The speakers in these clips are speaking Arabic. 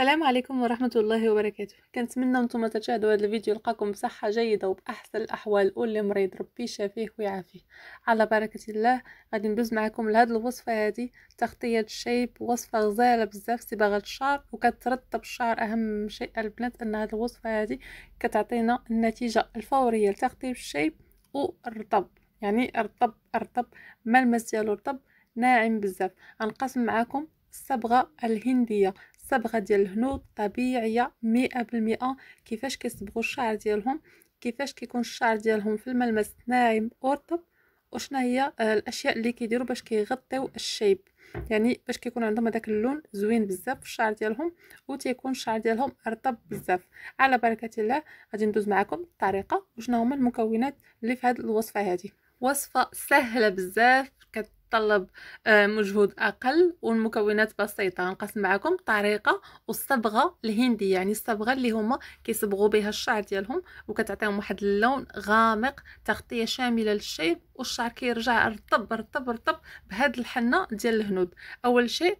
السلام عليكم ورحمة الله وبركاته كنتمنى انتم تشاهدوا هذا الفيديو لقاكم بصحة جيدة وبأحسن الأحوال واللي مريض ربي يشافيه ويعافيه على بركة الله غادي ندوز معكم لهاد الوصفة هادي تغطية الشيب وصفة غزالة بزاف صباغة الشعر وكترطب الشعر أهم شيء البنات أن هاد الوصفة هادي كتعطينا النتيجة الفورية لتغطية الشيب والرطب يعني رطب رطب ما المس ديالو رطب ناعم بزاف غنقسم معاكم الصبغة الهندية الصبغه ديال الهنود طبيعيه مئة بالمئة كيفاش كيصبغوا الشعر ديالهم كيفاش كيكون الشعر ديالهم في الملمس ناعم ورطب وشنا هي آه، الاشياء اللي كيديروا باش كيغطيو الشيب يعني باش كيكون عندهم هذاك اللون زوين بزاف في الشعر ديالهم وتيكون الشعر ديالهم رطب بزاف على بركه الله غادي ندوز معكم الطريقه وشنو هما المكونات اللي في هذه الوصفه هذه وصفه سهله بزاف تتطلب آه، مجهود اقل والمكونات بسيطه غنقسم معكم الطريقه والصبغه الهنديه يعني الصبغه اللي هما كيصبغوا بها الشعر ديالهم وكتعطيهم واحد اللون غامق تغطيه شامله للشيب والشعر كيرجع رطب رطب رطب بهاد الحنه ديال الهنود اول شيء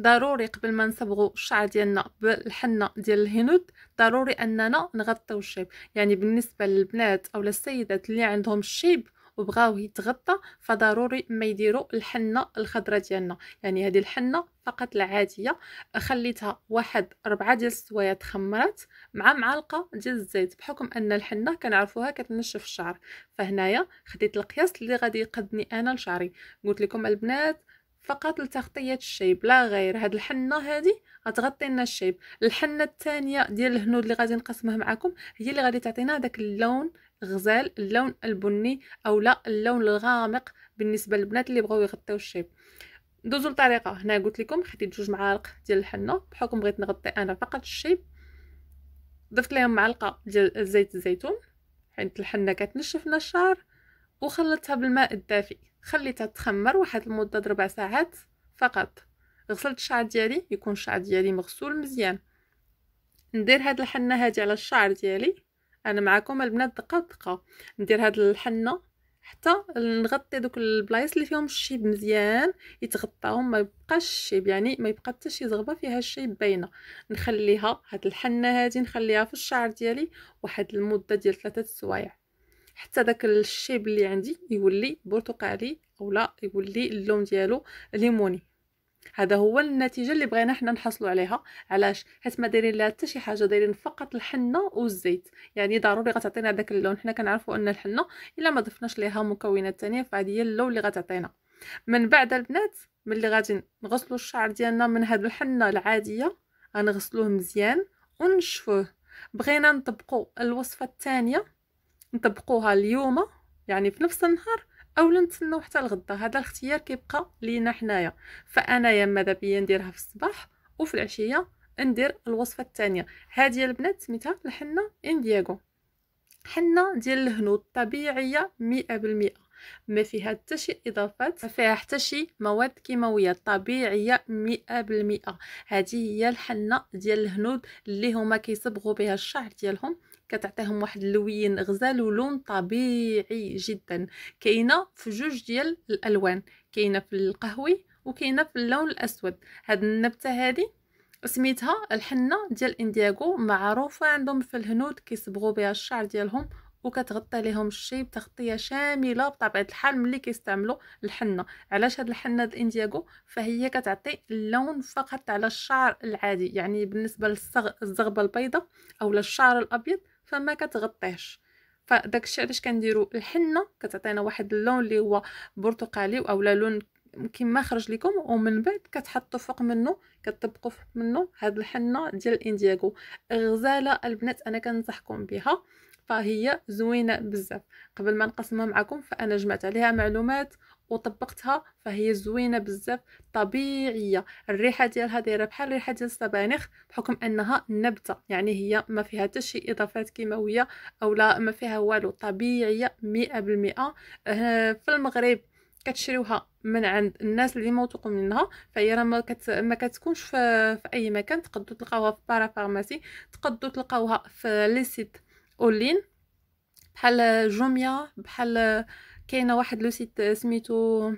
ضروري قبل ما نصبغوا الشعر ديالنا بالحنه ديال الهنود ضروري اننا نغطيو الشيب يعني بالنسبه للبنات او للسيدات اللي عندهم الشيب وبغاو يتغطى فضروري ما يديروا الحنه الخضراء ديالنا يعني هذه الحنه فقط العاديه خليتها واحد ربعة ديال السوايع تخمرات مع معلقه ديال الزيت بحكم ان الحنه كنعرفوها كتنشف الشعر فهنايا خديت القياس اللي غادي يقدني انا لشعري قلت لكم البنات فقط لتغطيه الشيب لا غير هاد الحنه هادي غتغطي لنا الشيب الحنه الثانيه ديال الهنود اللي غادي نقسمها معكم هي اللي غادي تعطينا داك اللون غزال اللون البني او لا اللون الغامق بالنسبه للبنات اللي بغاو يغطيو الشيب دوزوا الطريقه هنا قلت لكم خديت جوج معالق ديال الحنه بحكم بغيت نغطي انا فقط الشيب ضفت لهم معلقه ديال زيت الزيتون حيت الحنه كتنشف لنا الشعر وخلطتها بالماء الدافئ خليتها تخمر واحد المده ربع ساعات فقط غسلت الشعر ديالي يكون الشعر ديالي مغسول مزيان ندير هاد الحنه هادي على الشعر ديالي انا معكم البنات دقه دقه ندير هاد الحنه حتى نغطي دوك البلايص اللي فيهم الشيب مزيان يتغطاو ما يبقاش الشيب يعني ما يبقى حتى شي زغبه فيها الشيب باينه نخليها هاد الحنه هادي نخليها في الشعر ديالي واحد المده ديال ثلاثه سوايع حتى داك الشيب اللي عندي يولي برتقالي اولا يولي اللون ديالو ليموني هذا هو النتيجه اللي بغينا حنا نحصلوا عليها علاش حيت ما دايرين لها حتى شي حاجه دايرين فقط الحنه والزيت يعني ضروري غتعطينا داك اللون حنا كنعرفوا ان الحنه الا ما ضفناش ليها مكونات ثانيه فهذه هي اللون اللي غتعطينا من بعد البنات ملي غادي نغسلوا الشعر ديالنا من هاد الحنه العاديه غنغسلوه مزيان ونشفوه بغينا نطبقوا الوصفه الثانيه نطبقوها اليوم يعني في نفس النهار اولا نتسناو حتى الغدا هذا الاختيار كيبقى لينا حنايا فانا يا ماذا بيا نديرها في الصباح وفي العشيه ندير الوصفه الثانيه هذه البنات سميتها الحنه اندياغو حنه ديال الهنود طبيعيه بالمئة ما فيها حتى شي اضافات ما فيها حتى شي مواد كيماويه طبيعيه مئة بالمئة هذه هي الحنه ديال الهنود اللي هما كيصبغوا بها الشعر ديالهم كتعطيهم واحد اللوين غزال ولون طبيعي جدا كاينه في جوج ديال الالوان كاينه في القهوي وكاينه في اللون الاسود هاد النبته هذه سميتها الحنه ديال اندياغو معروفه عندهم في الهنود كيصبغوا بها الشعر ديالهم وكتغطي لهم الشيب تغطيه شامله بطبيعه الحال ملي كيستعملوا الحنه علاش هاد الحنه اندياغو فهي كتعطي اللون فقط على الشعر العادي يعني بالنسبه للزغبه البيضاء او للشعر الابيض فما كتغطيهش فداك الشيء علاش كنديروا الحنه كتعطينا واحد اللون اللي هو برتقالي او لون كيما خرج لكم ومن بعد كتحطوا فوق منه كتطبقوا فوق منه هاد الحنه ديال الانديغو غزاله البنات انا كنصحكم بها فهي زوينه بزاف قبل ما نقسمها معكم فانا جمعت عليها معلومات وطبقتها فهي زوينه بزاف طبيعيه الريحه ديالها دايره بحال ريحه ديال الصبانخ بحكم انها نبته يعني هي ما فيها حتى شي اضافات كيماويه اولا ما فيها والو طبيعيه 100% أه في المغرب كتشريوها من عند الناس اللي موثوق منها فهي راه ما, كت... ما كتكونش في... في اي مكان تقدروا تلقاوها في بارا فارماسي تقدروا تلقاوها في لي سيت اولين بحال جوميا بحال كاينه واحد لو سيت سميتو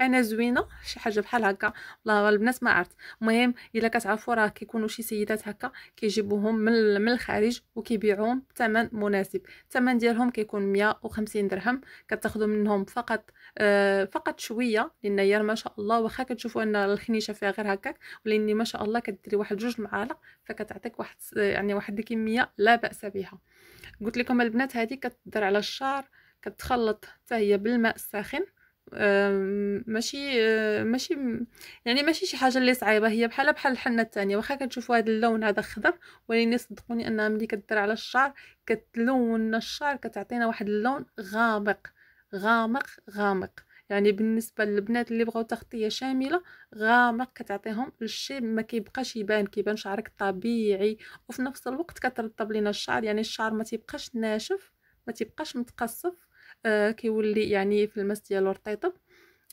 انا زوينه شي حاجه بحال هكا والله البنات ما عرفت المهم الا كتعرفوا راه كيكونوا شي سيدات هكا كيجيبوهم من من الخارج وكيبيعوهم بثمن مناسب الثمن ديالهم كيكون 150 درهم كتاخذوا منهم فقط آه فقط شويه لان هي ما شاء الله واخا كتشوفوا ان الخنيشه فيها غير هكاك ولاني ما شاء الله كديري واحد جوج معالق فكتعطيك واحد يعني واحد الكميه لا باس بها قلت لكم البنات هذه كتدر على الشعر كتخلط حتى هي بالماء الساخن ماشي ماشي يعني ماشي شي حاجه اللي صعيبه هي بحالها بحال الحنه الثانيه واخا كتشوفوا هذا اللون هذا خضر ولكن صدقوني انها ملي كدير على الشعر كتلون الشعر كتعطينا واحد اللون غامق غامق غامق يعني بالنسبه للبنات اللي بغاو تغطيه شامله غامق كتعطيهم الشيء ما كيبقاش يبان كيبان شعرك طبيعي وفي نفس الوقت كترطب لينا الشعر يعني الشعر ما تيبقاش ناشف ما تيبقاش متقصف آه كيولي يعني في الماس ديالو رطيطب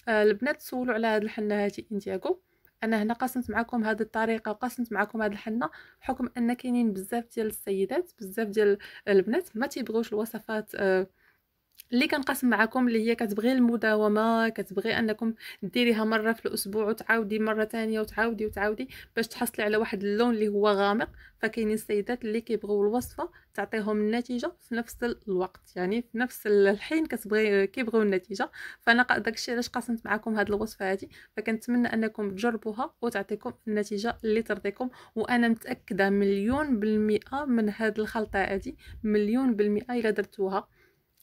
آه البنات سولوا على هاد الحنه هذه انتياكو انا هنا قاسمت معكم هذه الطريقه وقاسمت معكم هذه الحنه بحكم ان كاينين بزاف ديال السيدات بزاف ديال البنات ما تيبغوش الوصفات آه اللي كنقاسم معكم اللي هي كتبغي المداومه كتبغي انكم ديريها مره في الاسبوع وتعاودي مره ثانيه وتعاودي وتعاودي باش تحصلي على واحد اللون اللي هو غامق فكاينين السيدات اللي كيبغيو الوصفه تعطيهم النتيجه في نفس الوقت يعني في نفس الحين كتبغي كيبغيو النتيجه فانا داكشي علاش قسمت معكم هاد الوصفه هادي فكنتمنى انكم تجربوها وتعطيكم النتيجه اللي ترضيكم وانا متاكده مليون بالمئه من هاد الخلطه هادي مليون بالمئه الا درتوها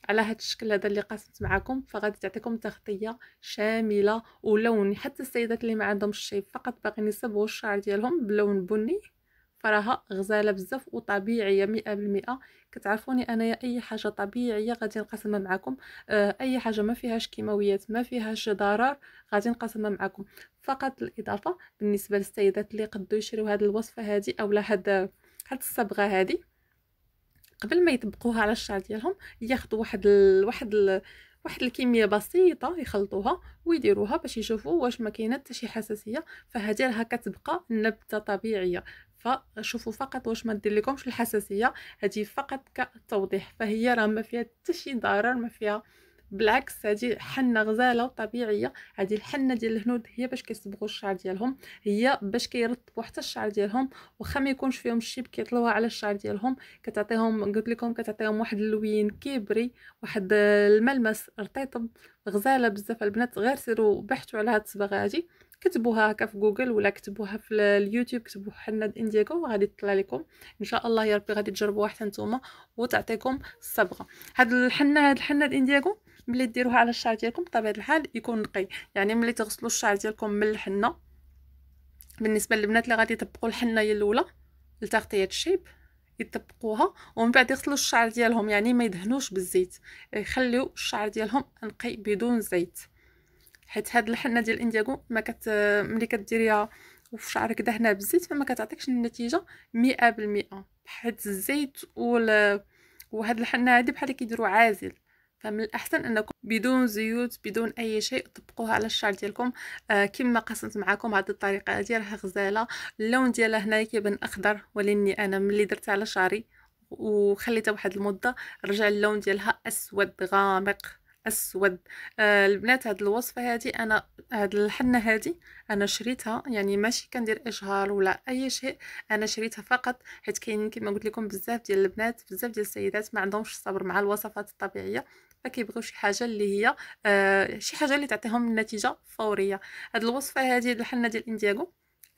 على هذا الشكل هذا اللي قاسمت معكم فغادي تعطيكم تغطيه شامله ولون حتى السيدات اللي ما عندهمش شي فقط باغيين يصبغوا الشعر ديالهم بلون بني فراها غزاله بزاف وطبيعيه مئة بالمئة كتعرفوني انايا اي حاجه طبيعيه غادي نقسمها معكم آه، اي حاجه ما فيهاش كيماويات ما فيهاش ضرر غادي نقسمها معكم فقط الاضافه بالنسبه للسيدات اللي قدو يشريو هاد الوصفه هادي اولا هذه هاد الصبغه هادي قبل ما يطبقوها على الشعر ديالهم ياخذوا واحد ال... واحد ال... واحد الكميه بسيطه يخلطوها ويديروها باش يشوفوا واش ما كاينه حتى شي حساسيه فهذه راه كتبقى نبته طبيعيه فشوفوا فقط واش ما دير لكمش الحساسيه هذه فقط كتوضيح فهي راه ما فيها حتى شي ضرر ما فيها بالعكس هذه حنه غزاله وطبيعيه هذه الحنه ديال الهنود هي باش كيصبغوا الشعر ديالهم هي باش كيرطبوا حتى الشعر ديالهم واخا ما يكونش فيهم الشيب كيطلوها على الشعر ديالهم كتعطيهم قلت لكم كتعطيهم واحد اللوين كيبري واحد الملمس رطيطب غزاله بزاف البنات غير سيروا بحثوا على هاد الصبغه هذه كتبوها هكا في جوجل ولا كتبوها في اليوتيوب كتبوا حنه انديغو وغادي تطلع لكم ان شاء الله يا ربي غادي تجربوها حتى نتوما وتعطيكم الصبغه هاد الحنه هاد الحنه انديغو ملي ديروها على الشعر ديالكم بطبيعه الحال يكون نقي يعني ملي تغسلوا الشعر ديالكم من الحنه بالنسبه للبنات اللي غادي يطبقوا الحنه هي الاولى لتغطيه الشيب يطبقوها ومن بعد يغسلوا الشعر ديالهم يعني ما يدهنوش بالزيت يخليو الشعر ديالهم نقي بدون زيت حيت هاد الحنه ديال الانديغو ما كت ملي كديريها وفي شعرك دهنها بالزيت فما كتعطيكش النتيجه 100% حيت الزيت وال وهاد الحنه هادي بحال كيديروا عازل فمن الأحسن أنكم بدون زيوت بدون أي شيء طبقوها على الشعر ديالكم آه كما قسمت معكم هذه الطريقة هذه راه غزالة اللون ديالها هنا كيبان أخضر ولاني أنا ملي درت على شعري وخليتها واحد المدة رجع اللون ديالها أسود غامق اسود آه البنات هاد الوصفه هادي انا هاد الحنه هادي انا شريتها يعني ماشي كندير اشهار ولا اي شيء انا شريتها فقط حيت كاينين كما قلت لكم بزاف ديال البنات بزاف ديال السيدات ما عندهمش الصبر مع الوصفات الطبيعيه فكيبغيو شي حاجه اللي هي آه شي حاجه اللي تعطيهم النتيجه فوريه هاد الوصفه هذه الحنه ديال الانديغو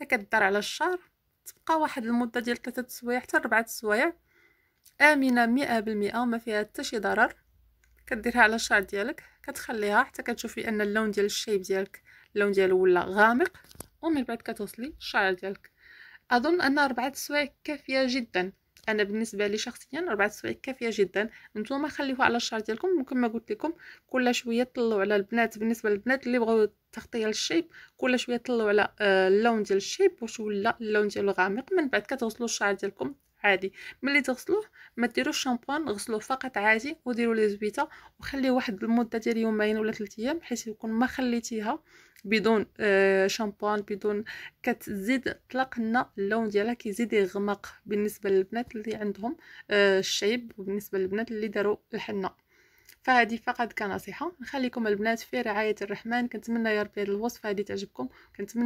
كدار على الشهر تبقى واحد المده ديال 3 سوايع حتى 4 سوايع امنه مئة بالمئة ما فيها حتى شي ضرر كديرها على الشعر ديالك كتخليها حتى كتشوفي ان اللون ديال الشيب ديالك اللون ديالو ولا غامق ومن بعد كتوصلي الشعر ديالك اظن ان ربعة سوايع كافيه جدا انا بالنسبه لي شخصيا اربعه سوايع كافيه جدا نتوما خليوها على الشعر ديالكم وكما قلت لكم كل شويه طلعوا على البنات بالنسبه للبنات اللي بغاو تغطيه للشيب كل شويه طلعوا على آه، اللون ديال الشيب واش ولا اللون ديالو غامق من بعد كتغسلوا الشعر ديالكم عادي ملي تغسلوه ما ديروش شامبوان غسلوه فقط عادي وديروا لي زبيطه وخليه واحد المده ديال يومين ولا ثلاثة ايام حيت يكون ما خليتيها بدون آه، شامبوان بدون كتزيد طلقنا لنا اللون ديالها كيزيد يغمق بالنسبه للبنات اللي عندهم آه وبالنسبه للبنات اللي داروا الحنه فهذه فقط كنصيحه نخليكم البنات في رعايه الرحمن كنتمنى يا ربي هذه الوصفه هذه تعجبكم كنتمنى